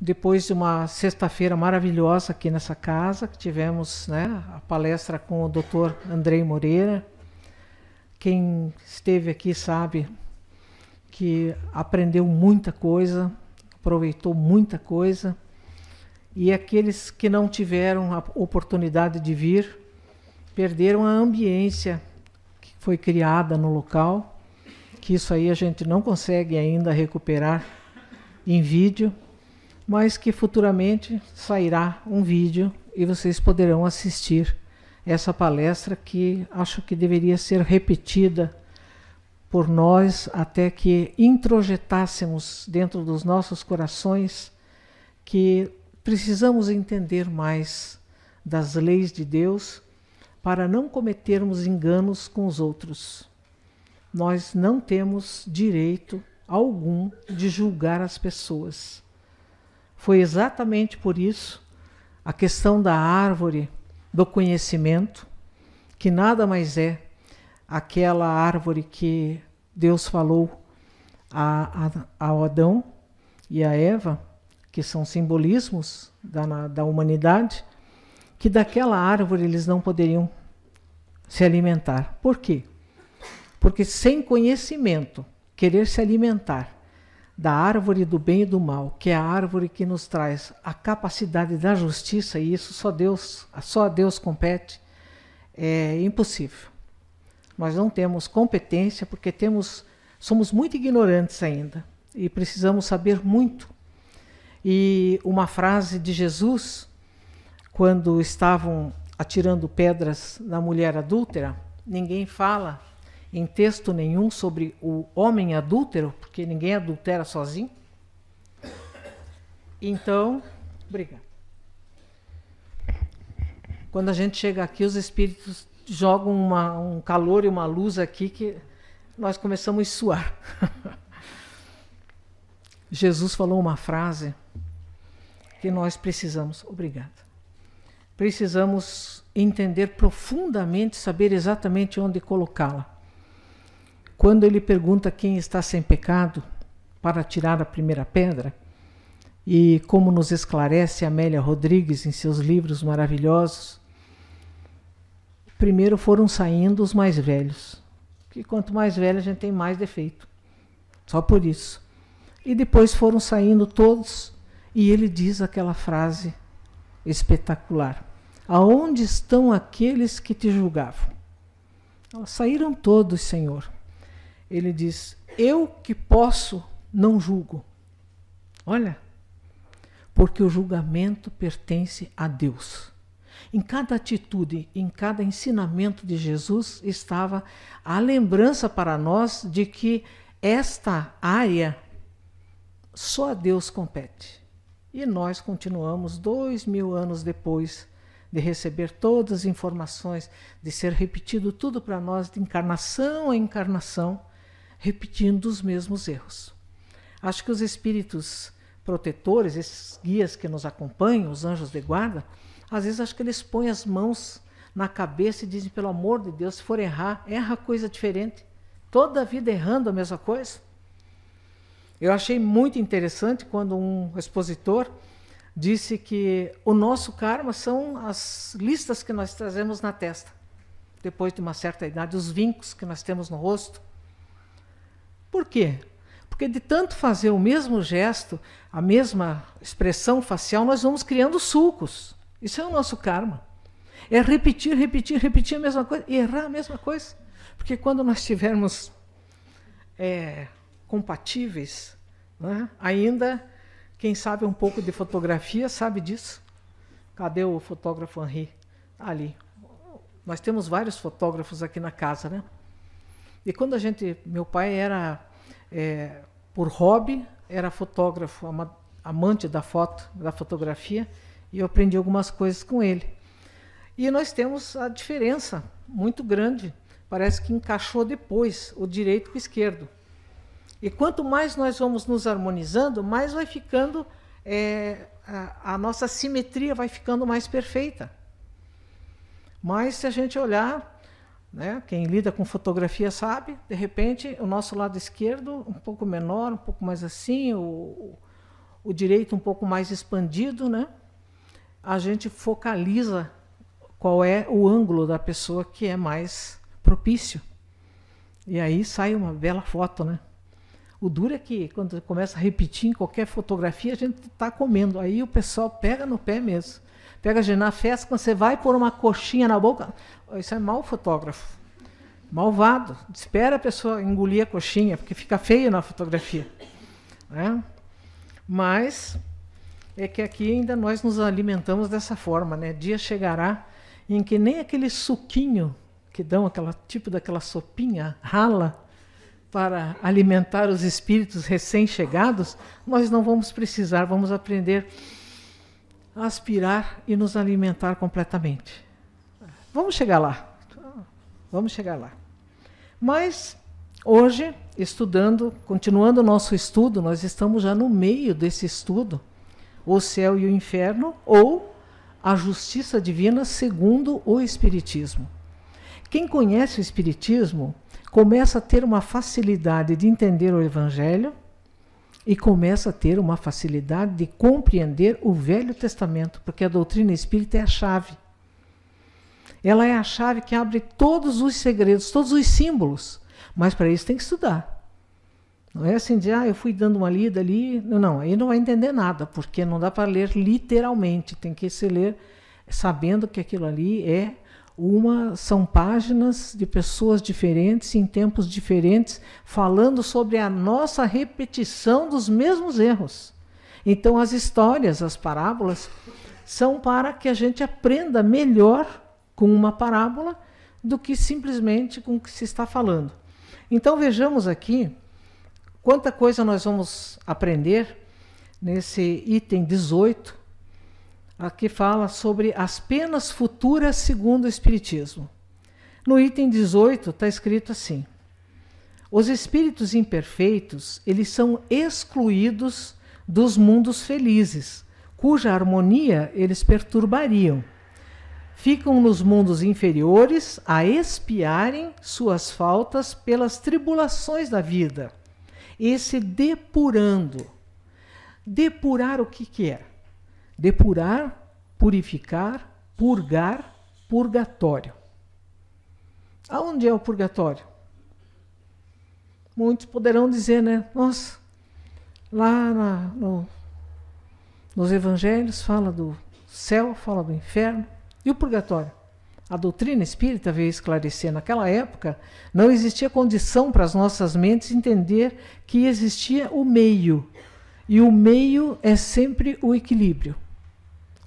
Depois de uma sexta-feira maravilhosa aqui nessa casa, que tivemos né, a palestra com o Dr. Andrei Moreira. Quem esteve aqui sabe que aprendeu muita coisa, aproveitou muita coisa. E aqueles que não tiveram a oportunidade de vir, perderam a ambiência que foi criada no local, que isso aí a gente não consegue ainda recuperar em vídeo, mas que futuramente sairá um vídeo e vocês poderão assistir essa palestra que acho que deveria ser repetida por nós até que introjetássemos dentro dos nossos corações que precisamos entender mais das leis de Deus para não cometermos enganos com os outros. Nós não temos direito algum de julgar as pessoas foi exatamente por isso a questão da árvore do conhecimento, que nada mais é aquela árvore que Deus falou a, a, a Adão e a Eva, que são simbolismos da, na, da humanidade, que daquela árvore eles não poderiam se alimentar. Por quê? Porque sem conhecimento, querer se alimentar da árvore do bem e do mal, que é a árvore que nos traz a capacidade da justiça, e isso só Deus, só a Deus compete, é impossível. Nós não temos competência porque temos somos muito ignorantes ainda e precisamos saber muito. E uma frase de Jesus quando estavam atirando pedras na mulher adúltera, ninguém fala em texto nenhum sobre o homem adúltero, porque ninguém adultera sozinho. Então, obrigado. Quando a gente chega aqui, os espíritos jogam uma, um calor e uma luz aqui que nós começamos a suar. Jesus falou uma frase que nós precisamos, obrigado. Precisamos entender profundamente, saber exatamente onde colocá-la. Quando ele pergunta quem está sem pecado para tirar a primeira pedra, e como nos esclarece Amélia Rodrigues em seus livros maravilhosos, primeiro foram saindo os mais velhos, que quanto mais velho a gente tem mais defeito, só por isso. E depois foram saindo todos, e ele diz aquela frase espetacular: Aonde estão aqueles que te julgavam? Saíram todos, Senhor ele diz: Eu que posso, não julgo. Olha, porque o julgamento pertence a Deus. Em cada atitude, em cada ensinamento de Jesus estava a lembrança para nós de que esta área só a Deus compete. E nós continuamos dois mil anos depois de receber todas as informações, de ser repetido tudo para nós, de encarnação a encarnação, repetindo os mesmos erros. Acho que os espíritos protetores, esses guias que nos acompanham, os anjos de guarda, às vezes acho que eles põem as mãos na cabeça e dizem, pelo amor de Deus, se for errar, erra coisa diferente. Toda a vida errando a mesma coisa. Eu achei muito interessante quando um expositor disse que o nosso karma são as listas que nós trazemos na testa, depois de uma certa idade, os vincos que nós temos no rosto, por quê? Porque de tanto fazer o mesmo gesto, a mesma expressão facial, nós vamos criando sulcos. Isso é o nosso karma. É repetir, repetir, repetir a mesma coisa e errar a mesma coisa. Porque quando nós tivermos é, compatíveis, né, ainda, quem sabe um pouco de fotografia sabe disso. Cadê o fotógrafo Henri? Ali. Nós temos vários fotógrafos aqui na casa, né? E quando a gente. Meu pai era é, por hobby, era fotógrafo, amante da foto, da fotografia, e eu aprendi algumas coisas com ele. E nós temos a diferença muito grande, parece que encaixou depois o direito com o esquerdo. E quanto mais nós vamos nos harmonizando, mais vai ficando, é, a, a nossa simetria vai ficando mais perfeita. Mas se a gente olhar né? Quem lida com fotografia sabe, de repente, o nosso lado esquerdo um pouco menor, um pouco mais assim, o, o direito um pouco mais expandido, né? a gente focaliza qual é o ângulo da pessoa que é mais propício. E aí sai uma bela foto, né? O duro é que quando começa a repetir em qualquer fotografia, a gente está comendo. Aí o pessoal pega no pé mesmo. Pega, gente, na festa, quando você vai pôr uma coxinha na boca, isso é mal fotógrafo. Malvado. Espera a pessoa engolir a coxinha, porque fica feio na fotografia. Né? Mas é que aqui ainda nós nos alimentamos dessa forma, né? Dia chegará em que nem aquele suquinho que dão aquela tipo daquela sopinha rala para alimentar os espíritos recém-chegados, nós não vamos precisar, vamos aprender aspirar e nos alimentar completamente. Vamos chegar lá. Vamos chegar lá. Mas hoje, estudando, continuando o nosso estudo, nós estamos já no meio desse estudo, o céu e o inferno ou a justiça divina segundo o espiritismo. Quem conhece o espiritismo começa a ter uma facilidade de entender o evangelho e começa a ter uma facilidade de compreender o Velho Testamento, porque a doutrina espírita é a chave. Ela é a chave que abre todos os segredos, todos os símbolos. Mas para isso tem que estudar. Não é assim de, ah, eu fui dando uma lida ali. Não, aí não vai entender nada, porque não dá para ler literalmente. Tem que se ler sabendo que aquilo ali é uma são páginas de pessoas diferentes em tempos diferentes falando sobre a nossa repetição dos mesmos erros. Então as histórias, as parábolas são para que a gente aprenda melhor com uma parábola do que simplesmente com o que se está falando. Então vejamos aqui quanta coisa nós vamos aprender nesse item 18 Aqui fala sobre as penas futuras segundo o Espiritismo. No item 18 está escrito assim: Os espíritos imperfeitos, eles são excluídos dos mundos felizes, cuja harmonia eles perturbariam. Ficam nos mundos inferiores a espiarem suas faltas pelas tribulações da vida e se depurando. Depurar o que, que é? depurar, purificar, purgar, purgatório. Aonde é o purgatório? Muitos poderão dizer, né? Nossa, lá na, no, nos evangelhos fala do céu, fala do inferno e o purgatório. A doutrina espírita veio esclarecer naquela época, não existia condição para as nossas mentes entender que existia o meio. E o meio é sempre o equilíbrio.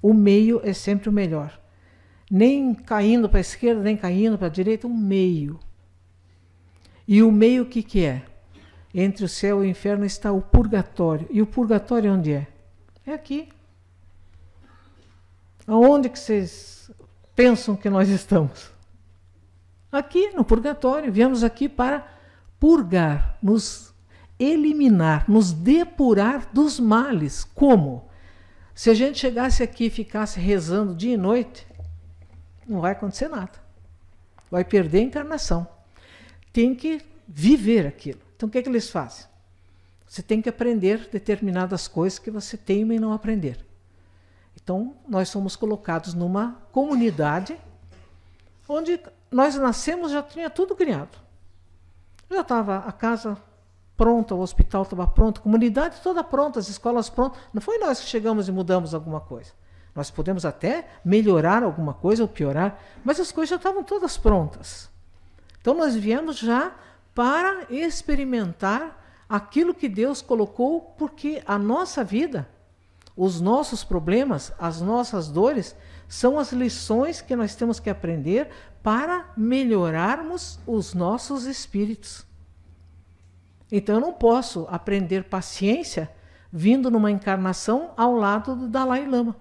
O meio é sempre o melhor. Nem caindo para a esquerda, nem caindo para a direita, um meio. E o meio o que, que é? Entre o céu e o inferno está o purgatório. E o purgatório é onde é? É aqui. Aonde que vocês pensam que nós estamos? Aqui, no purgatório. Viemos aqui para purgar, nos eliminar, nos depurar dos males. Como? Se a gente chegasse aqui e ficasse rezando dia e noite, não vai acontecer nada. Vai perder a encarnação. Tem que viver aquilo. Então o que, é que eles fazem? Você tem que aprender determinadas coisas que você teima em não aprender. Então nós somos colocados numa comunidade onde nós nascemos já tinha tudo criado. Já estava a casa pronta, o hospital estava pronto, a comunidade toda pronta, as escolas prontas. Não foi nós que chegamos e mudamos alguma coisa. Nós podemos até melhorar alguma coisa ou piorar, mas as coisas já estavam todas prontas. Então nós viemos já para experimentar aquilo que Deus colocou, porque a nossa vida, os nossos problemas, as nossas dores, são as lições que nós temos que aprender para melhorarmos os nossos espíritos. Então eu não posso aprender paciência vindo numa encarnação ao lado do Dalai Lama.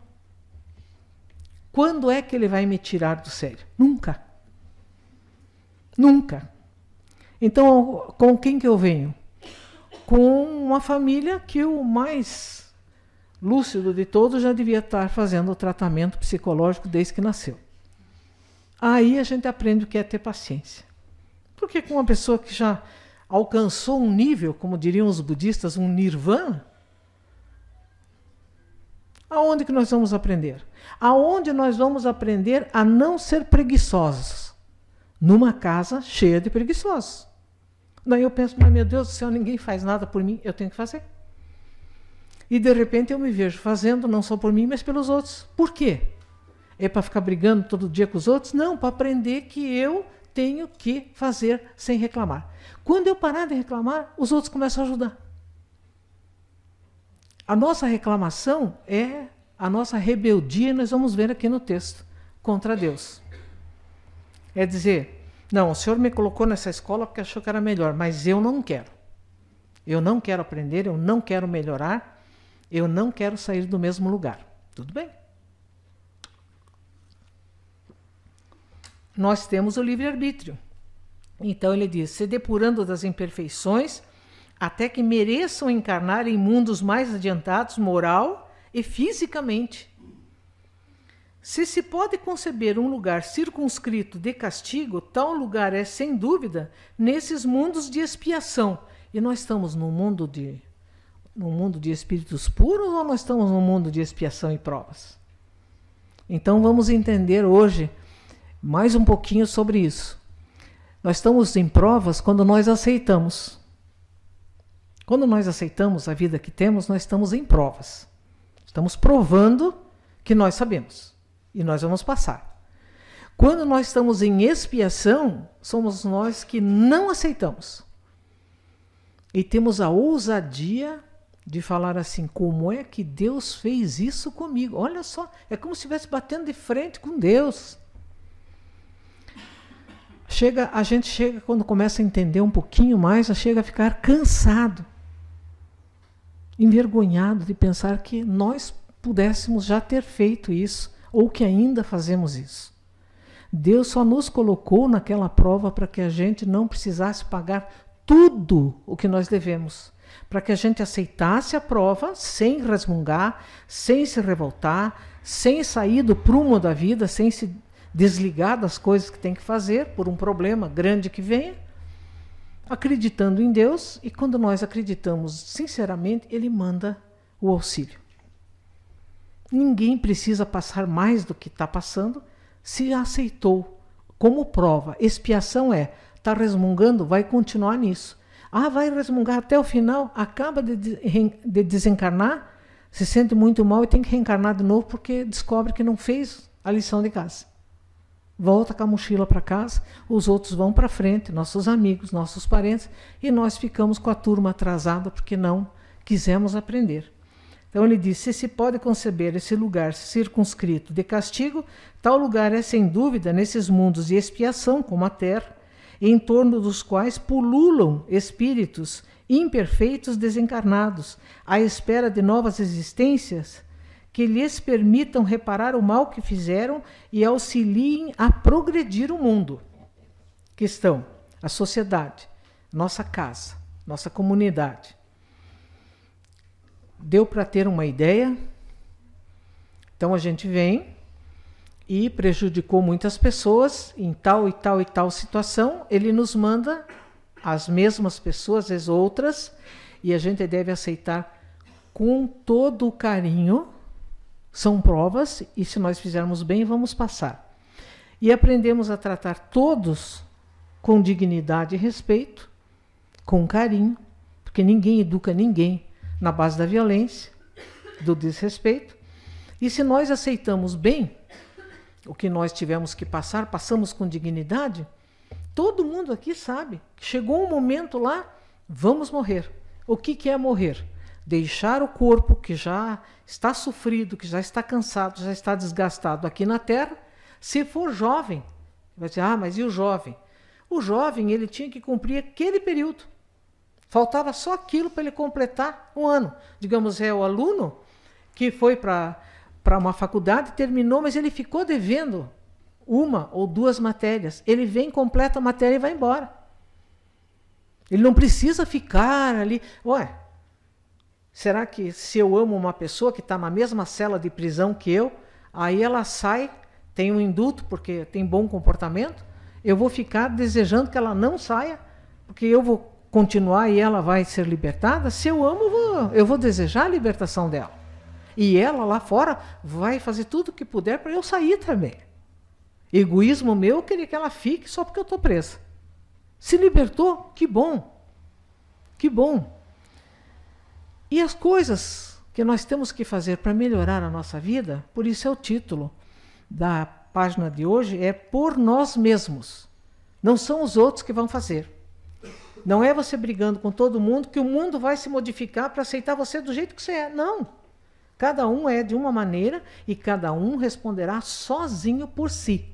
Quando é que ele vai me tirar do sério? Nunca. Nunca. Então, com quem que eu venho? Com uma família que o mais lúcido de todos já devia estar fazendo o tratamento psicológico desde que nasceu. Aí a gente aprende o que é ter paciência. Porque com uma pessoa que já alcançou um nível, como diriam os budistas, um nirvana? Aonde que nós vamos aprender? Aonde nós vamos aprender a não ser preguiçosos? Numa casa cheia de preguiçosos. Daí eu penso, mas meu Deus do céu, ninguém faz nada por mim, eu tenho que fazer. E de repente eu me vejo fazendo, não só por mim, mas pelos outros. Por quê? É para ficar brigando todo dia com os outros? Não, para aprender que eu tenho que fazer sem reclamar. Quando eu parar de reclamar, os outros começam a ajudar. A nossa reclamação é a nossa rebeldia, nós vamos ver aqui no texto, contra Deus. É dizer, não, o Senhor me colocou nessa escola porque achou que era melhor, mas eu não quero. Eu não quero aprender, eu não quero melhorar, eu não quero sair do mesmo lugar. Tudo bem, nós temos o livre-arbítrio. Então ele diz: se depurando das imperfeições, até que mereçam encarnar em mundos mais adiantados moral e fisicamente. Se se pode conceber um lugar circunscrito de castigo, tal lugar é, sem dúvida, nesses mundos de expiação. E nós estamos num mundo de no mundo de espíritos puros ou nós estamos num mundo de expiação e provas? Então vamos entender hoje mais um pouquinho sobre isso. Nós estamos em provas quando nós aceitamos. Quando nós aceitamos a vida que temos, nós estamos em provas. Estamos provando que nós sabemos e nós vamos passar. Quando nós estamos em expiação, somos nós que não aceitamos. E temos a ousadia de falar assim: como é que Deus fez isso comigo? Olha só, é como se estivesse batendo de frente com Deus chega, a gente chega quando começa a entender um pouquinho mais, a chega a ficar cansado, envergonhado de pensar que nós pudéssemos já ter feito isso ou que ainda fazemos isso. Deus só nos colocou naquela prova para que a gente não precisasse pagar tudo o que nós devemos, para que a gente aceitasse a prova sem resmungar, sem se revoltar, sem sair do prumo da vida, sem se desligar das coisas que tem que fazer por um problema grande que venha, acreditando em Deus, e quando nós acreditamos sinceramente, Ele manda o auxílio. Ninguém precisa passar mais do que está passando se aceitou como prova. Expiação é, está resmungando, vai continuar nisso. Ah, vai resmungar até o final, acaba de, de desencarnar, se sente muito mal e tem que reencarnar de novo porque descobre que não fez a lição de casa volta com a mochila para casa, os outros vão para frente, nossos amigos, nossos parentes, e nós ficamos com a turma atrasada porque não quisemos aprender. Então ele diz: se se pode conceber esse lugar circunscrito de castigo, tal lugar é sem dúvida nesses mundos de expiação, como a terra, em torno dos quais pululam espíritos imperfeitos desencarnados, à espera de novas existências que lhes permitam reparar o mal que fizeram e auxiliem a progredir o mundo. Questão: a sociedade, nossa casa, nossa comunidade. Deu para ter uma ideia? Então a gente vem e prejudicou muitas pessoas em tal e tal e tal situação, ele nos manda as mesmas pessoas, as outras, e a gente deve aceitar com todo o carinho são provas e se nós fizermos bem, vamos passar. E aprendemos a tratar todos com dignidade e respeito, com carinho, porque ninguém educa ninguém na base da violência, do desrespeito. E se nós aceitamos bem o que nós tivemos que passar, passamos com dignidade, todo mundo aqui sabe que chegou um momento lá, vamos morrer. O que, que é morrer? deixar o corpo que já está sofrido, que já está cansado, já está desgastado aqui na terra, se for jovem. Vai dizer, ah, mas e o jovem? O jovem, ele tinha que cumprir aquele período. Faltava só aquilo para ele completar um ano. Digamos, é o aluno que foi para uma faculdade, terminou, mas ele ficou devendo uma ou duas matérias. Ele vem, completa a matéria e vai embora. Ele não precisa ficar ali. Ué, Será que se eu amo uma pessoa que está na mesma cela de prisão que eu, aí ela sai, tem um indulto porque tem bom comportamento, eu vou ficar desejando que ela não saia, porque eu vou continuar e ela vai ser libertada? Se eu amo, eu vou, eu vou desejar a libertação dela. E ela lá fora vai fazer tudo o que puder para eu sair também. Egoísmo meu querer que ela fique só porque eu estou presa. Se libertou, que bom. Que bom. E as coisas que nós temos que fazer para melhorar a nossa vida, por isso é o título da página de hoje, é por nós mesmos. Não são os outros que vão fazer. Não é você brigando com todo mundo que o mundo vai se modificar para aceitar você do jeito que você é. Não. Cada um é de uma maneira e cada um responderá sozinho por si.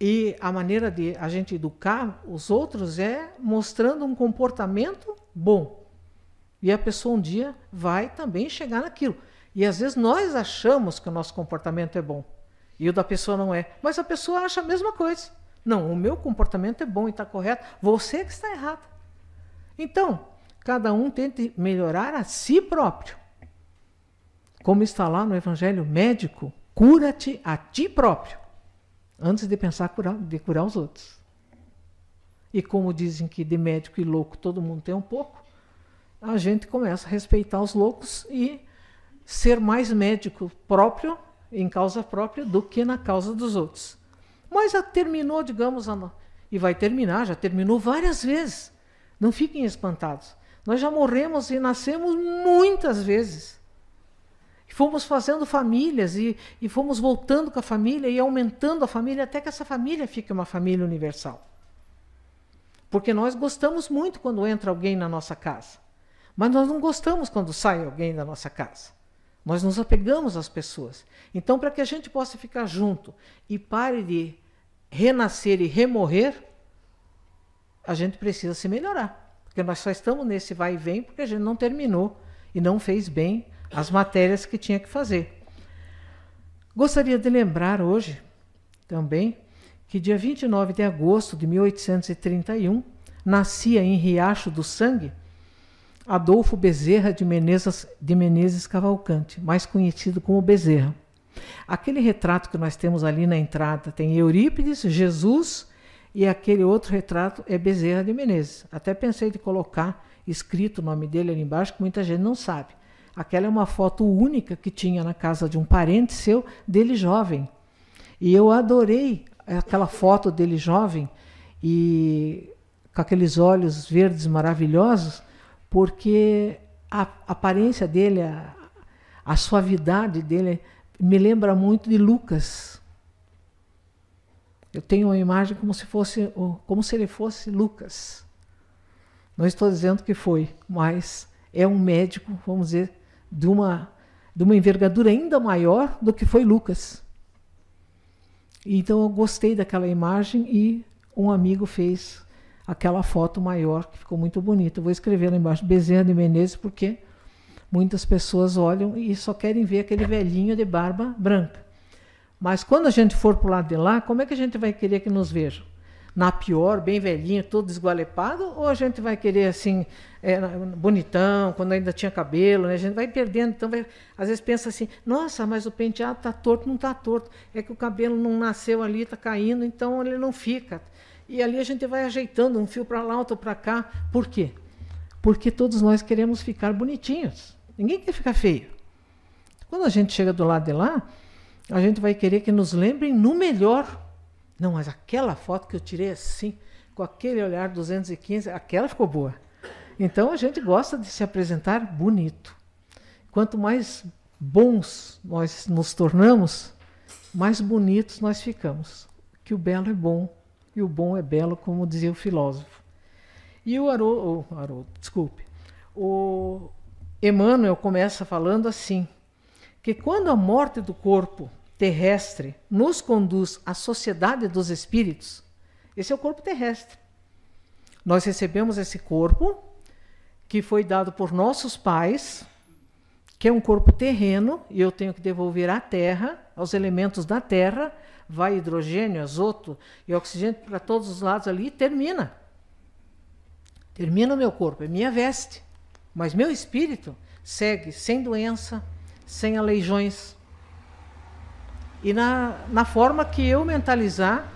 E a maneira de a gente educar os outros é mostrando um comportamento bom. E a pessoa um dia vai também chegar naquilo. E às vezes nós achamos que o nosso comportamento é bom e o da pessoa não é, mas a pessoa acha a mesma coisa. Não, o meu comportamento é bom e está correto, você é que está errado. Então, cada um tente melhorar a si próprio. Como está lá no Evangelho médico, cura-te a ti próprio, antes de pensar curar, de curar os outros. E como dizem que de médico e louco todo mundo tem um pouco, a gente começa a respeitar os loucos e ser mais médico próprio, em causa própria, do que na causa dos outros. Mas já terminou, digamos, a... e vai terminar, já terminou várias vezes. Não fiquem espantados. Nós já morremos e nascemos muitas vezes. Fomos fazendo famílias e, e fomos voltando com a família e aumentando a família até que essa família fique uma família universal. Porque nós gostamos muito quando entra alguém na nossa casa. Mas nós não gostamos quando sai alguém da nossa casa. Nós nos apegamos às pessoas. Então, para que a gente possa ficar junto e pare de renascer e remorrer, a gente precisa se melhorar. Porque nós só estamos nesse vai e vem porque a gente não terminou e não fez bem as matérias que tinha que fazer. Gostaria de lembrar hoje também que dia 29 de agosto de 1831 nascia em Riacho do Sangue Adolfo Bezerra de Menezes, de Menezes Cavalcante, mais conhecido como Bezerra. Aquele retrato que nós temos ali na entrada tem Eurípides, Jesus e aquele outro retrato é Bezerra de Menezes. Até pensei de colocar escrito o nome dele ali embaixo, que muita gente não sabe. Aquela é uma foto única que tinha na casa de um parente seu, dele jovem. E eu adorei aquela foto dele jovem e com aqueles olhos verdes maravilhosos porque a aparência dele, a, a suavidade dele, me lembra muito de Lucas. Eu tenho uma imagem como se fosse, como se ele fosse Lucas. Não estou dizendo que foi, mas é um médico, vamos dizer, de uma, de uma envergadura ainda maior do que foi Lucas. Então eu gostei daquela imagem e um amigo fez aquela foto maior que ficou muito bonita. vou escrever lá embaixo Bezerra de Menezes porque muitas pessoas olham e só querem ver aquele velhinho de barba branca. Mas quando a gente for para o lado de lá, como é que a gente vai querer que nos vejam? Na pior, bem velhinho, todo esgualepado ou a gente vai querer assim, é, bonitão, quando ainda tinha cabelo, né? a gente vai perdendo. Então, vai, às vezes pensa assim: nossa, mas o penteado está torto, não está torto. É que o cabelo não nasceu ali, está caindo, então ele não fica. E ali a gente vai ajeitando um fio para lá, outro para cá. Por quê? Porque todos nós queremos ficar bonitinhos. Ninguém quer ficar feio. Quando a gente chega do lado de lá, a gente vai querer que nos lembrem no melhor. Não, mas aquela foto que eu tirei assim, com aquele olhar 215, aquela ficou boa. Então a gente gosta de se apresentar bonito. Quanto mais bons nós nos tornamos, mais bonitos nós ficamos. Que o belo é bom, e o bom é belo, como dizia o filósofo. E o Haroldo, oh, desculpe, o Emmanuel começa falando assim, que quando a morte do corpo terrestre nos conduz à sociedade dos espíritos, esse é o corpo terrestre. Nós recebemos esse corpo que foi dado por nossos pais, que é um corpo terreno, e eu tenho que devolver à terra, aos elementos da terra, vai hidrogênio, azoto e oxigênio para todos os lados ali e termina. Termina o meu corpo, é minha veste. Mas meu espírito segue sem doença, sem aleijões. E na, na forma que eu mentalizar,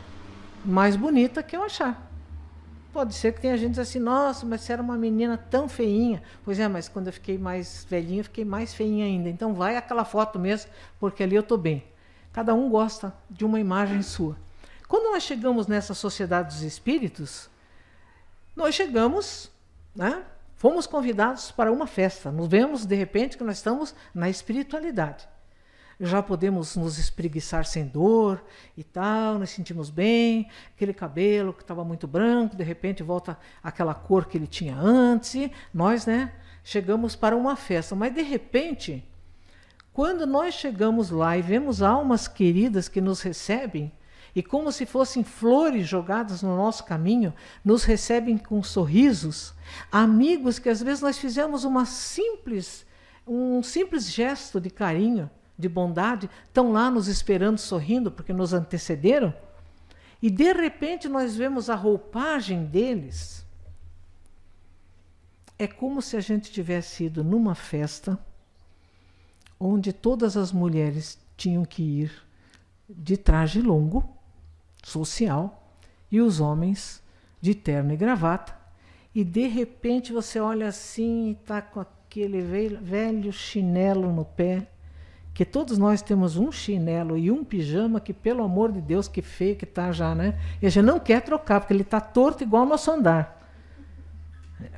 mais bonita que eu achar. Pode ser que tenha gente assim, nossa, mas você era uma menina tão feinha. Pois é, mas quando eu fiquei mais velhinha, eu fiquei mais feinha ainda. Então vai aquela foto mesmo, porque ali eu estou bem. Cada um gosta de uma imagem sua. Quando nós chegamos nessa sociedade dos espíritos, nós chegamos, né? Fomos convidados para uma festa. Nos vemos de repente que nós estamos na espiritualidade. Já podemos nos espreguiçar sem dor e tal, nos sentimos bem. Aquele cabelo que estava muito branco, de repente volta aquela cor que ele tinha antes. E nós, né, chegamos para uma festa, mas de repente quando nós chegamos lá e vemos almas queridas que nos recebem, e como se fossem flores jogadas no nosso caminho, nos recebem com sorrisos, amigos que às vezes nós fizemos uma simples, um simples gesto de carinho, de bondade, estão lá nos esperando sorrindo porque nos antecederam, e de repente nós vemos a roupagem deles. É como se a gente tivesse ido numa festa onde todas as mulheres tinham que ir de traje longo, social, e os homens de terno e gravata. E de repente você olha assim e está com aquele velho chinelo no pé, que todos nós temos um chinelo e um pijama que, pelo amor de Deus, que feio que tá já, né? E a gente não quer trocar, porque ele está torto igual o nosso andar.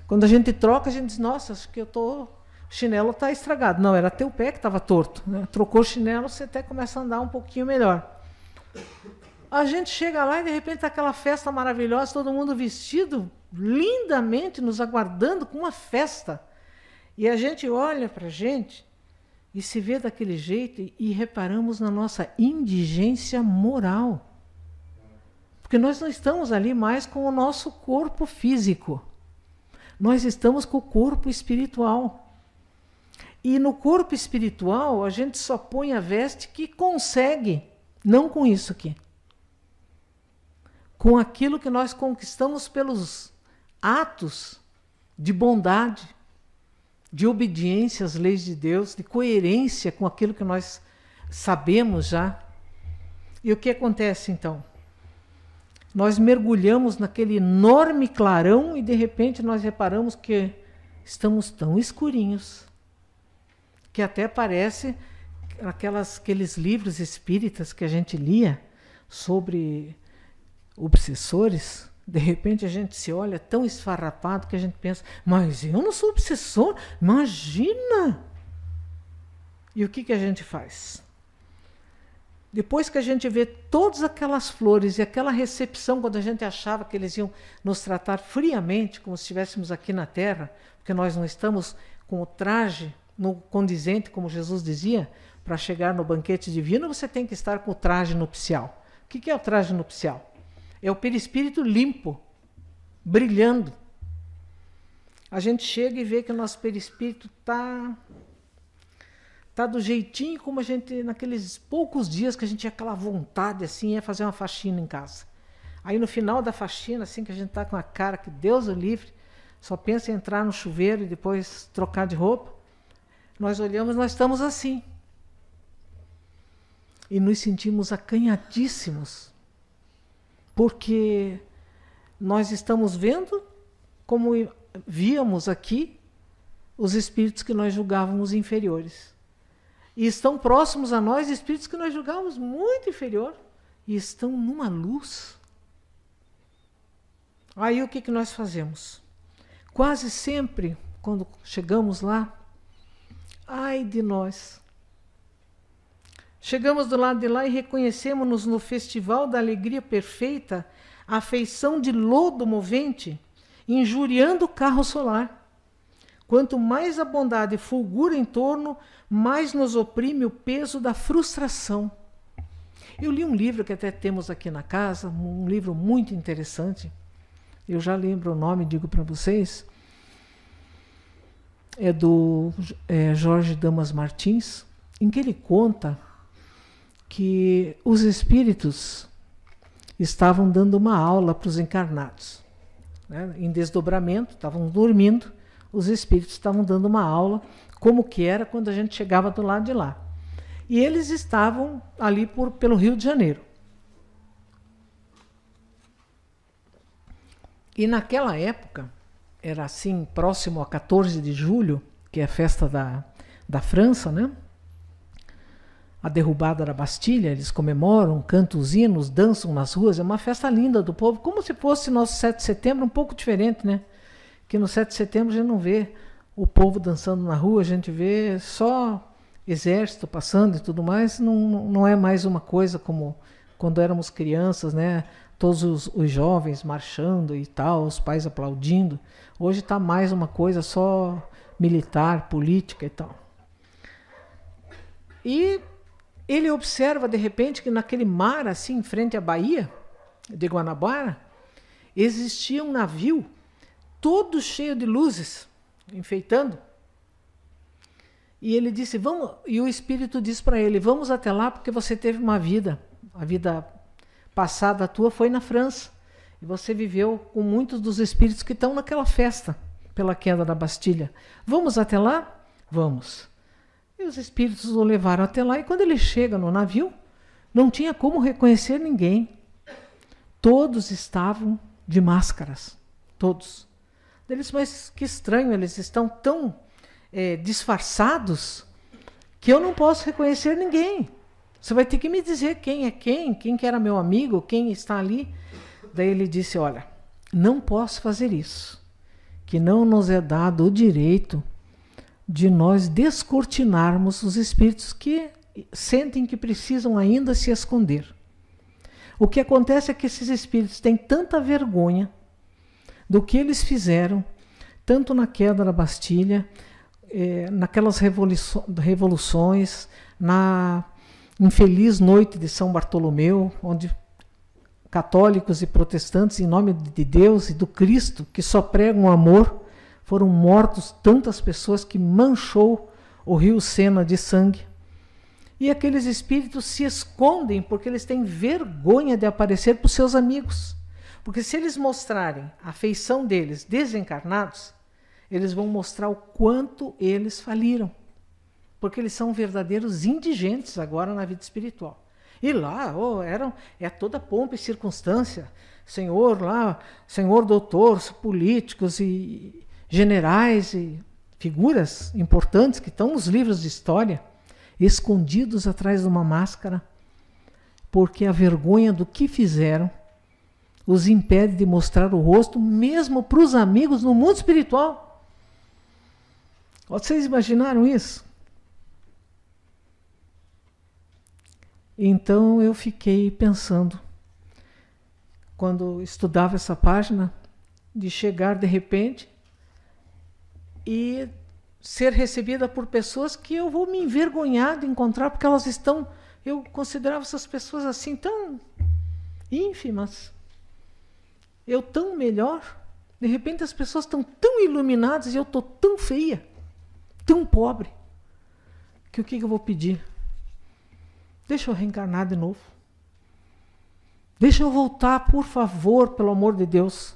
Quando a gente troca, a gente diz, nossa, acho que eu tô chinelo está estragado. Não, era teu pé que estava torto. Né? Trocou o chinelo, você até começa a andar um pouquinho melhor. A gente chega lá e de repente está aquela festa maravilhosa, todo mundo vestido lindamente, nos aguardando com uma festa. E a gente olha para a gente e se vê daquele jeito e reparamos na nossa indigência moral. Porque nós não estamos ali mais com o nosso corpo físico. Nós estamos com o corpo espiritual. E no corpo espiritual, a gente só põe a veste que consegue, não com isso aqui. Com aquilo que nós conquistamos pelos atos de bondade, de obediência às leis de Deus, de coerência com aquilo que nós sabemos já. E o que acontece então? Nós mergulhamos naquele enorme clarão e de repente nós reparamos que estamos tão escurinhos que até parece aquelas, aqueles livros espíritas que a gente lia sobre obsessores. De repente a gente se olha tão esfarrapado que a gente pensa, mas eu não sou obsessor, imagina! E o que, que a gente faz? Depois que a gente vê todas aquelas flores e aquela recepção, quando a gente achava que eles iam nos tratar friamente, como se estivéssemos aqui na Terra, porque nós não estamos com o traje no condizente, como Jesus dizia, para chegar no banquete divino, você tem que estar com o traje nupcial. O que é o traje nupcial? É o perispírito limpo, brilhando. A gente chega e vê que o nosso perispírito está tá do jeitinho como a gente, naqueles poucos dias que a gente tinha é aquela vontade assim, é fazer uma faxina em casa. Aí no final da faxina, assim que a gente está com a cara que Deus o livre, só pensa em entrar no chuveiro e depois trocar de roupa, nós olhamos, nós estamos assim. E nos sentimos acanhadíssimos, porque nós estamos vendo como víamos aqui os espíritos que nós julgávamos inferiores. E estão próximos a nós espíritos que nós julgávamos muito inferior e estão numa luz. Aí o que, que nós fazemos? Quase sempre, quando chegamos lá, Ai de nós! Chegamos do lado de lá e reconhecemos-nos no festival da alegria perfeita, a feição de lodo movente, injuriando o carro solar. Quanto mais a bondade fulgura em torno, mais nos oprime o peso da frustração. Eu li um livro que até temos aqui na casa, um livro muito interessante. Eu já lembro o nome, digo para vocês, é do é, Jorge Damas Martins, em que ele conta que os espíritos estavam dando uma aula para os encarnados. Né? Em desdobramento, estavam dormindo, os espíritos estavam dando uma aula, como que era quando a gente chegava do lado de lá. E eles estavam ali por, pelo Rio de Janeiro. E naquela época, era assim, próximo a 14 de julho, que é a festa da, da França, né? A derrubada da Bastilha, eles comemoram, cantam os hinos, dançam nas ruas, é uma festa linda do povo, como se fosse nosso 7 de setembro, um pouco diferente, né? Que no 7 de setembro a gente não vê o povo dançando na rua, a gente vê só exército passando e tudo mais, não, não é mais uma coisa como quando éramos crianças, né? todos os, os jovens marchando e tal, os pais aplaudindo. Hoje está mais uma coisa só militar, política e tal. E ele observa de repente que naquele mar assim em frente à Bahia de Guanabara existia um navio todo cheio de luzes enfeitando. E ele disse: "Vamos", e o espírito diz para ele: "Vamos até lá porque você teve uma vida, a vida passada tua foi na França. E você viveu com muitos dos espíritos que estão naquela festa pela queda da Bastilha. Vamos até lá? Vamos. E os espíritos o levaram até lá. E quando ele chega no navio, não tinha como reconhecer ninguém. Todos estavam de máscaras. Todos. Eles, mas que estranho, eles estão tão é, disfarçados que eu não posso reconhecer ninguém. Você vai ter que me dizer quem é quem, quem que era meu amigo, quem está ali. Daí ele disse: Olha, não posso fazer isso, que não nos é dado o direito de nós descortinarmos os espíritos que sentem que precisam ainda se esconder. O que acontece é que esses espíritos têm tanta vergonha do que eles fizeram, tanto na queda da Bastilha, eh, naquelas revoluções, na infeliz noite de São Bartolomeu, onde católicos e protestantes, em nome de Deus e do Cristo, que só pregam amor, foram mortos tantas pessoas que manchou o rio Sena de sangue. E aqueles espíritos se escondem porque eles têm vergonha de aparecer para os seus amigos. Porque se eles mostrarem a feição deles desencarnados, eles vão mostrar o quanto eles faliram porque eles são verdadeiros indigentes agora na vida espiritual. E lá, oh, eram, é toda pompa e circunstância. Senhor lá, senhor doutor, políticos e generais e figuras importantes que estão nos livros de história, escondidos atrás de uma máscara, porque a vergonha do que fizeram os impede de mostrar o rosto, mesmo para os amigos no mundo espiritual. Vocês imaginaram isso? Então eu fiquei pensando, quando estudava essa página, de chegar de repente e ser recebida por pessoas que eu vou me envergonhar de encontrar, porque elas estão. Eu considerava essas pessoas assim tão ínfimas, eu tão melhor. De repente as pessoas estão tão iluminadas e eu estou tão feia, tão pobre, que o que eu vou pedir? Deixa eu reencarnar de novo. Deixa eu voltar, por favor, pelo amor de Deus.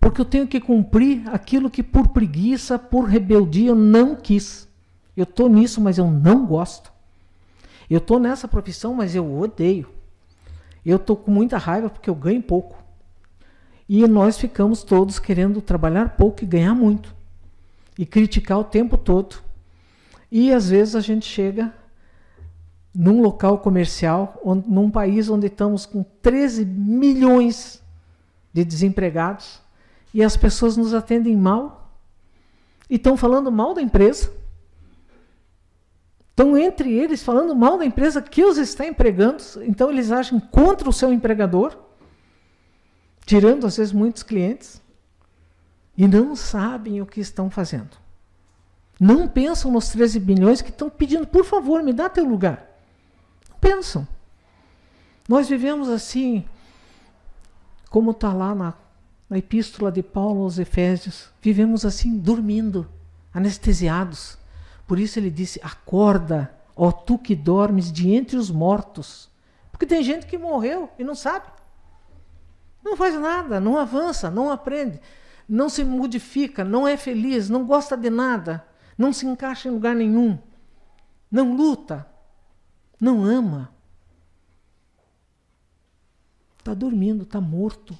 Porque eu tenho que cumprir aquilo que por preguiça, por rebeldia eu não quis. Eu tô nisso, mas eu não gosto. Eu tô nessa profissão, mas eu odeio. Eu tô com muita raiva porque eu ganho pouco. E nós ficamos todos querendo trabalhar pouco e ganhar muito. E criticar o tempo todo. E às vezes a gente chega num local comercial, onde, num país onde estamos com 13 milhões de desempregados e as pessoas nos atendem mal e estão falando mal da empresa. Estão entre eles falando mal da empresa que os está empregando, então eles agem contra o seu empregador, tirando às vezes muitos clientes, e não sabem o que estão fazendo. Não pensam nos 13 bilhões que estão pedindo, por favor, me dá teu lugar pensam. Nós vivemos assim, como está lá na, na epístola de Paulo aos Efésios, vivemos assim, dormindo, anestesiados. Por isso ele disse: Acorda, ó tu que dormes de entre os mortos. Porque tem gente que morreu e não sabe. Não faz nada, não avança, não aprende, não se modifica, não é feliz, não gosta de nada, não se encaixa em lugar nenhum, não luta, não ama, está dormindo, está morto.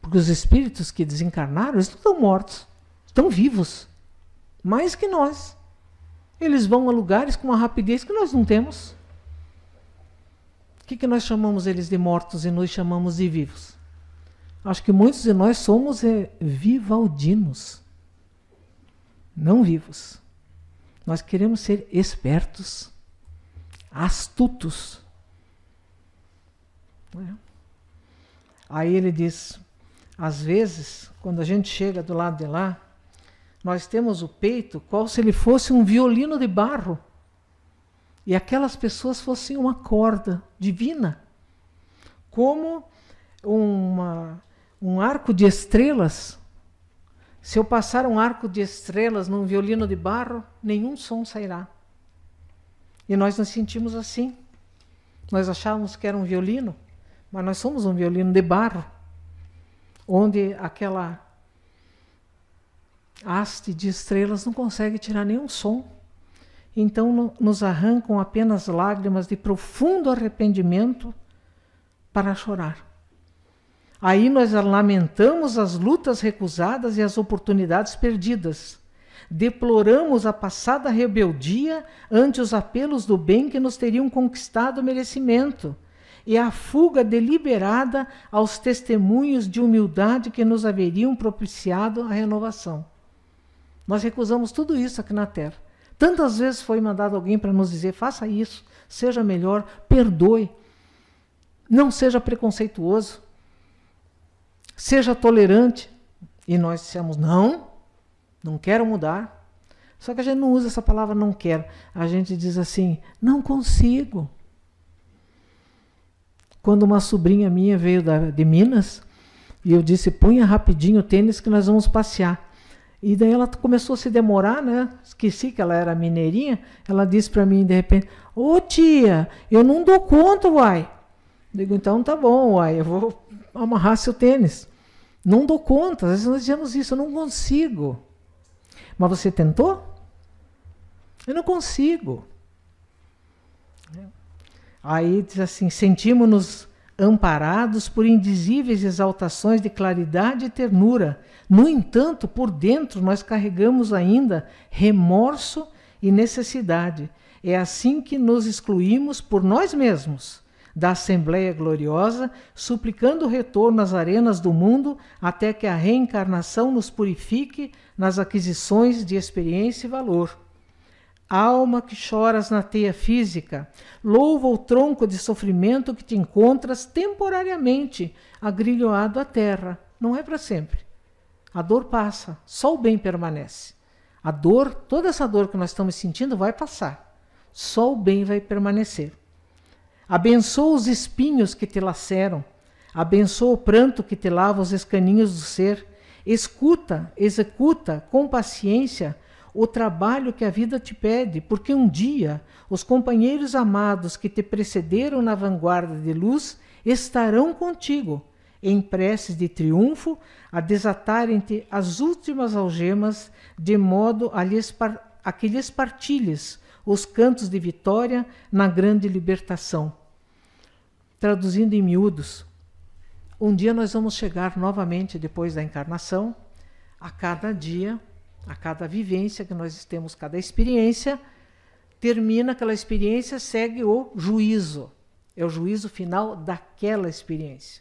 Porque os espíritos que desencarnaram, eles não estão mortos, estão vivos, mais que nós. Eles vão a lugares com uma rapidez que nós não temos. O que, que nós chamamos eles de mortos e nós chamamos de vivos? Acho que muitos de nós somos é, vivaldinos, não vivos. Nós queremos ser espertos astutos. É? Aí ele diz: às vezes, quando a gente chega do lado de lá, nós temos o peito qual se ele fosse um violino de barro e aquelas pessoas fossem uma corda divina, como uma, um arco de estrelas. Se eu passar um arco de estrelas num violino de barro, nenhum som sairá. E nós nos sentimos assim. Nós achávamos que era um violino, mas nós somos um violino de barro, onde aquela haste de estrelas não consegue tirar nenhum som. Então no, nos arrancam apenas lágrimas de profundo arrependimento para chorar. Aí nós lamentamos as lutas recusadas e as oportunidades perdidas. Deploramos a passada rebeldia ante os apelos do bem que nos teriam conquistado o merecimento e a fuga deliberada aos testemunhos de humildade que nos haveriam propiciado a renovação. Nós recusamos tudo isso aqui na terra. Tantas vezes foi mandado alguém para nos dizer: faça isso, seja melhor, perdoe, não seja preconceituoso, seja tolerante. E nós dissemos: não, não quero mudar. Só que a gente não usa essa palavra não quero. A gente diz assim, não consigo. Quando uma sobrinha minha veio da, de Minas, e eu disse, punha rapidinho o tênis que nós vamos passear. E daí ela começou a se demorar, né? Esqueci que ela era mineirinha. Ela disse para mim de repente: Ô tia, eu não dou conta, uai. Digo, então tá bom, uai, eu vou amarrar seu tênis. Não dou conta. Às vezes nós dizemos isso, eu não consigo. Mas você tentou? Eu não consigo. Aí diz assim: sentimos-nos amparados por indizíveis exaltações de claridade e ternura. No entanto, por dentro nós carregamos ainda remorso e necessidade. É assim que nos excluímos por nós mesmos da Assembleia Gloriosa, suplicando o retorno às arenas do mundo até que a reencarnação nos purifique nas aquisições de experiência e valor. Alma que choras na teia física, louva o tronco de sofrimento que te encontras temporariamente agrilhoado à terra. Não é para sempre. A dor passa, só o bem permanece. A dor, toda essa dor que nós estamos sentindo, vai passar. Só o bem vai permanecer. Abençoa os espinhos que te laceram. Abençoa o pranto que te lava os escaninhos do ser Escuta, executa com paciência o trabalho que a vida te pede, porque um dia os companheiros amados que te precederam na vanguarda de luz estarão contigo, em preces de triunfo, a desatarem-te as últimas algemas, de modo a, lhes a que lhes partilhes os cantos de vitória na grande libertação. Traduzindo em miúdos, um dia nós vamos chegar novamente depois da encarnação, a cada dia, a cada vivência que nós temos, cada experiência, termina aquela experiência, segue o juízo. É o juízo final daquela experiência,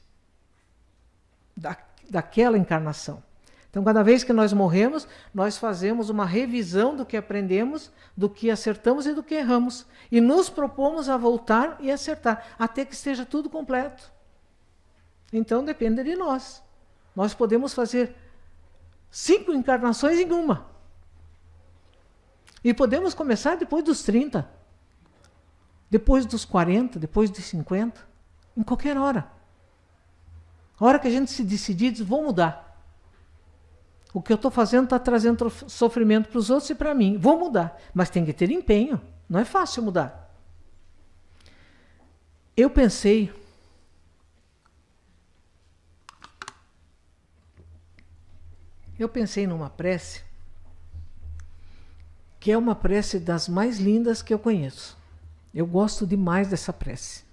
da, daquela encarnação. Então, cada vez que nós morremos, nós fazemos uma revisão do que aprendemos, do que acertamos e do que erramos. E nos propomos a voltar e acertar, até que esteja tudo completo. Então depende de nós. Nós podemos fazer cinco encarnações em uma. E podemos começar depois dos 30, depois dos 40, depois dos 50, em qualquer hora. A hora que a gente se decidir, diz, vou mudar. O que eu estou fazendo está trazendo sofrimento para os outros e para mim. Vou mudar. Mas tem que ter empenho. Não é fácil mudar. Eu pensei Eu pensei numa prece que é uma prece das mais lindas que eu conheço. Eu gosto demais dessa prece.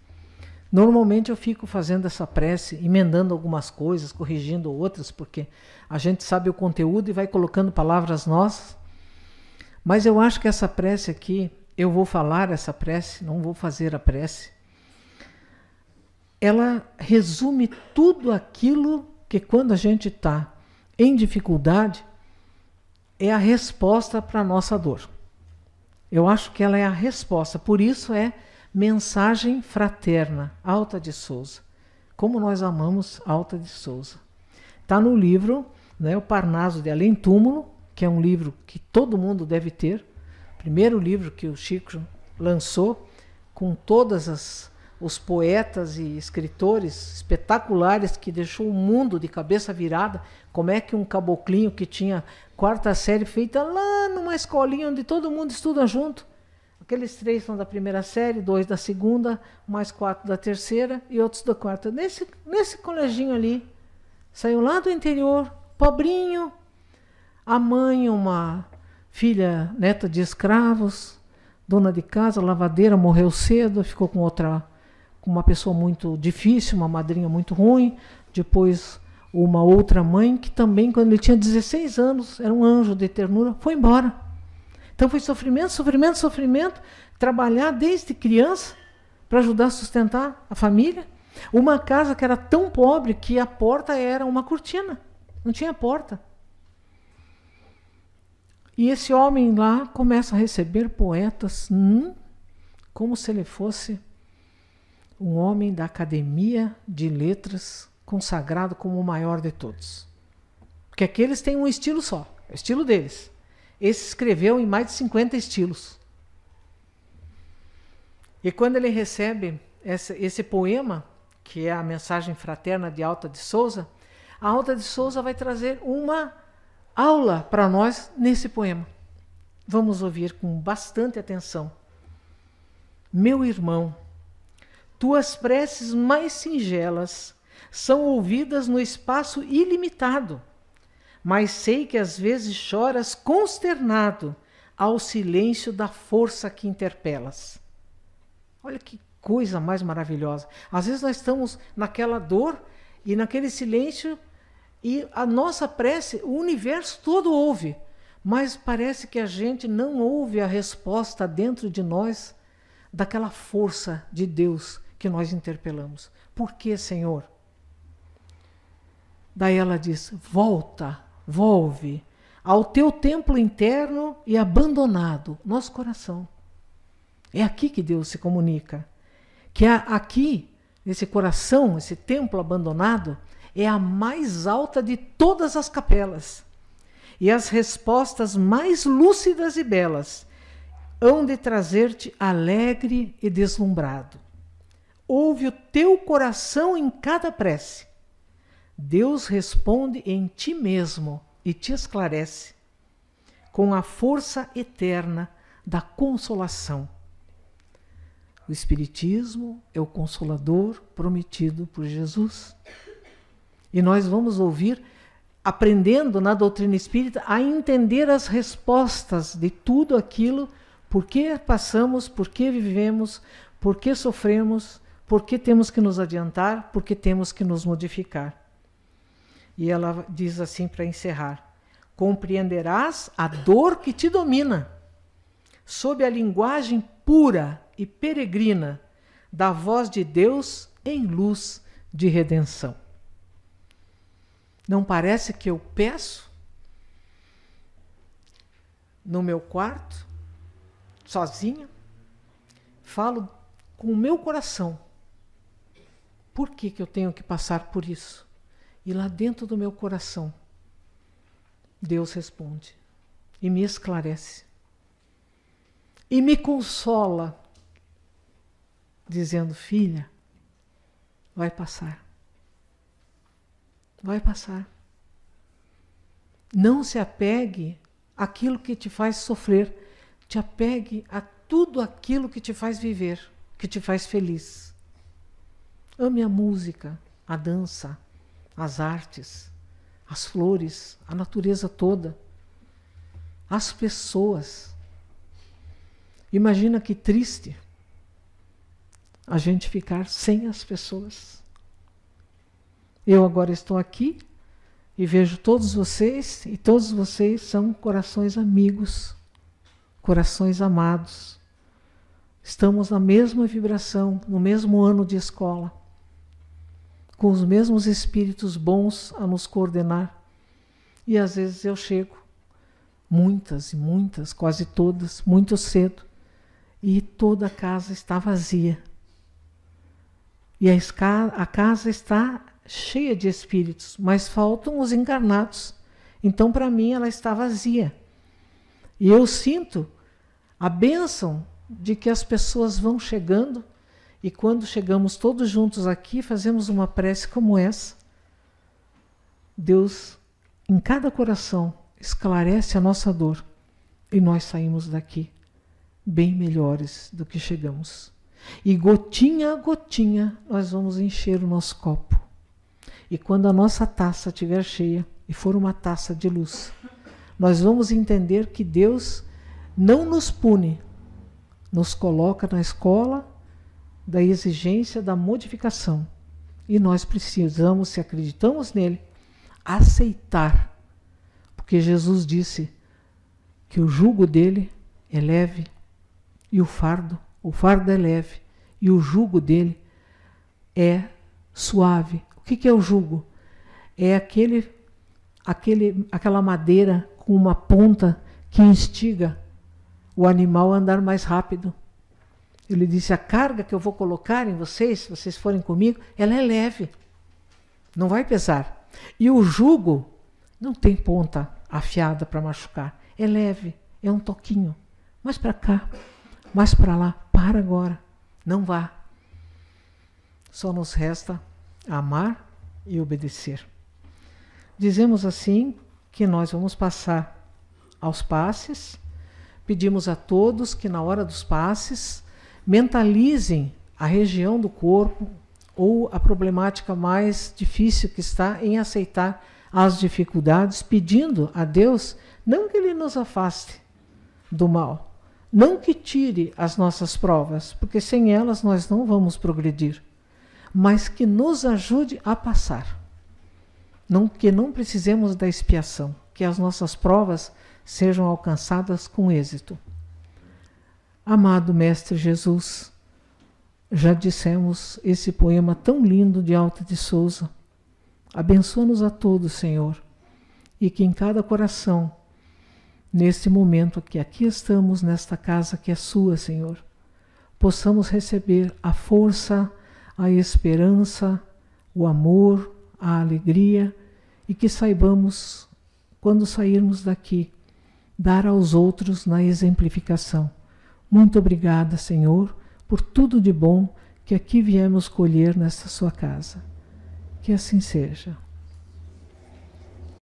Normalmente eu fico fazendo essa prece, emendando algumas coisas, corrigindo outras, porque a gente sabe o conteúdo e vai colocando palavras nossas. Mas eu acho que essa prece aqui, eu vou falar essa prece, não vou fazer a prece. Ela resume tudo aquilo que quando a gente está em dificuldade é a resposta para a nossa dor. Eu acho que ela é a resposta, por isso é mensagem fraterna, Alta de Souza. Como nós amamos Alta de Souza. Está no livro, né, O Parnaso de Além Túmulo, que é um livro que todo mundo deve ter. Primeiro livro que o Chico lançou, com todas as os poetas e escritores espetaculares que deixou o mundo de cabeça virada. Como é que um caboclinho que tinha quarta série feita lá numa escolinha onde todo mundo estuda junto, aqueles três são da primeira série, dois da segunda, mais quatro da terceira e outros da quarta. Nesse, nesse coleginho ali, saiu lá do interior, pobrinho, a mãe, uma filha neta de escravos, dona de casa, lavadeira, morreu cedo, ficou com outra com uma pessoa muito difícil, uma madrinha muito ruim, depois uma outra mãe que também, quando ele tinha 16 anos, era um anjo de ternura, foi embora. Então foi sofrimento, sofrimento, sofrimento, trabalhar desde criança para ajudar a sustentar a família. Uma casa que era tão pobre que a porta era uma cortina, não tinha porta. E esse homem lá começa a receber poetas hum, como se ele fosse um homem da Academia de Letras consagrado como o maior de todos. Porque aqueles têm um estilo só, é o estilo deles. Esse escreveu em mais de 50 estilos. E quando ele recebe esse, esse poema, que é a mensagem fraterna de Alta de Souza, a Alta de Souza vai trazer uma aula para nós nesse poema. Vamos ouvir com bastante atenção. Meu irmão, tuas preces mais singelas são ouvidas no espaço ilimitado, mas sei que às vezes choras consternado ao silêncio da força que interpelas. Olha que coisa mais maravilhosa. Às vezes nós estamos naquela dor e naquele silêncio e a nossa prece, o universo todo ouve, mas parece que a gente não ouve a resposta dentro de nós daquela força de Deus que nós interpelamos. Por que, Senhor? Daí ela diz: Volta, volve ao teu templo interno e abandonado, nosso coração. É aqui que Deus se comunica. Que aqui, nesse coração, esse templo abandonado, é a mais alta de todas as capelas. E as respostas mais lúcidas e belas hão de trazer-te alegre e deslumbrado ouve o teu coração em cada prece. Deus responde em ti mesmo e te esclarece com a força eterna da consolação. O Espiritismo é o consolador prometido por Jesus. E nós vamos ouvir, aprendendo na doutrina espírita, a entender as respostas de tudo aquilo, por que passamos, por que vivemos, por que sofremos porque temos que nos adiantar? Porque temos que nos modificar. E ela diz assim para encerrar: compreenderás a dor que te domina, sob a linguagem pura e peregrina da voz de Deus em luz de redenção. Não parece que eu peço no meu quarto, sozinha, falo com o meu coração por que, que eu tenho que passar por isso? E lá dentro do meu coração, Deus responde e me esclarece e me consola, dizendo: Filha, vai passar. Vai passar. Não se apegue àquilo que te faz sofrer, te apegue a tudo aquilo que te faz viver, que te faz feliz. Ame a música, a dança, as artes, as flores, a natureza toda, as pessoas. Imagina que triste a gente ficar sem as pessoas. Eu agora estou aqui e vejo todos vocês, e todos vocês são corações amigos, corações amados. Estamos na mesma vibração, no mesmo ano de escola com os mesmos espíritos bons a nos coordenar. E às vezes eu chego, muitas e muitas, quase todas, muito cedo, e toda a casa está vazia. E a, a casa está cheia de espíritos, mas faltam os encarnados. Então, para mim, ela está vazia. E eu sinto a bênção de que as pessoas vão chegando e quando chegamos todos juntos aqui, fazemos uma prece como essa. Deus, em cada coração, esclarece a nossa dor e nós saímos daqui bem melhores do que chegamos. E gotinha a gotinha nós vamos encher o nosso copo. E quando a nossa taça estiver cheia e for uma taça de luz, nós vamos entender que Deus não nos pune, nos coloca na escola da exigência da modificação. E nós precisamos, se acreditamos nele, aceitar. Porque Jesus disse que o jugo dele é leve e o fardo, o fardo é leve e o jugo dele é suave. O que, que é o jugo? É aquele, aquele, aquela madeira com uma ponta que instiga o animal a andar mais rápido ele disse: a carga que eu vou colocar em vocês, se vocês forem comigo, ela é leve, não vai pesar. E o jugo não tem ponta afiada para machucar, é leve, é um toquinho. Mais para cá, mais para lá, para agora, não vá. Só nos resta amar e obedecer. Dizemos assim que nós vamos passar aos passes, pedimos a todos que na hora dos passes mentalizem a região do corpo ou a problemática mais difícil que está em aceitar as dificuldades, pedindo a Deus não que Ele nos afaste do mal, não que tire as nossas provas, porque sem elas nós não vamos progredir, mas que nos ajude a passar. Não, que não precisemos da expiação, que as nossas provas sejam alcançadas com êxito. Amado Mestre Jesus, já dissemos esse poema tão lindo de Alta de Souza. Abençoa-nos a todos, Senhor, e que em cada coração, neste momento que aqui estamos, nesta casa que é sua, Senhor, possamos receber a força, a esperança, o amor, a alegria e que saibamos, quando sairmos daqui, dar aos outros na exemplificação muito obrigada, Senhor, por tudo de bom que aqui viemos colher nesta sua casa. Que assim seja.